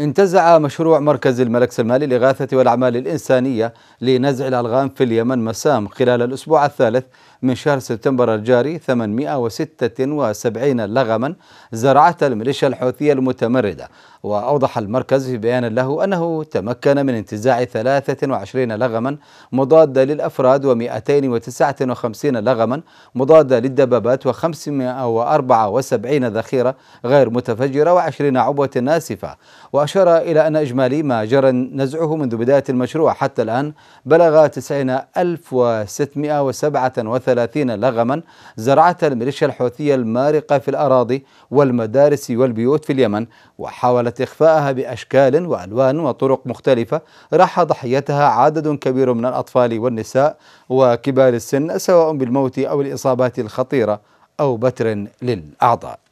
انتزع مشروع مركز الملك سلمان للإغاثة والأعمال الإنسانية لنزع الألغام في اليمن مسام خلال الأسبوع الثالث من شهر سبتمبر الجاري 876 لغما زرعتها الميليشيا الحوثية المتمردة وأوضح المركز في بيان له أنه تمكن من انتزاع 23 لغما مضادة للأفراد و259 لغما مضادة للدبابات و574 ذخيرة غير متفجرة و20 عبوة ناسفة وأشار إلى أن إجمالي ما جرى نزعه منذ بداية المشروع حتى الآن بلغ 90637 لغما زرعتها الميليشيا الحوثية المارقة في الأراضي والمدارس والبيوت في اليمن وحاولت حاولت اخفاءها باشكال والوان وطرق مختلفه راح ضحيتها عدد كبير من الاطفال والنساء وكبار السن سواء بالموت او الاصابات الخطيره او بتر للاعضاء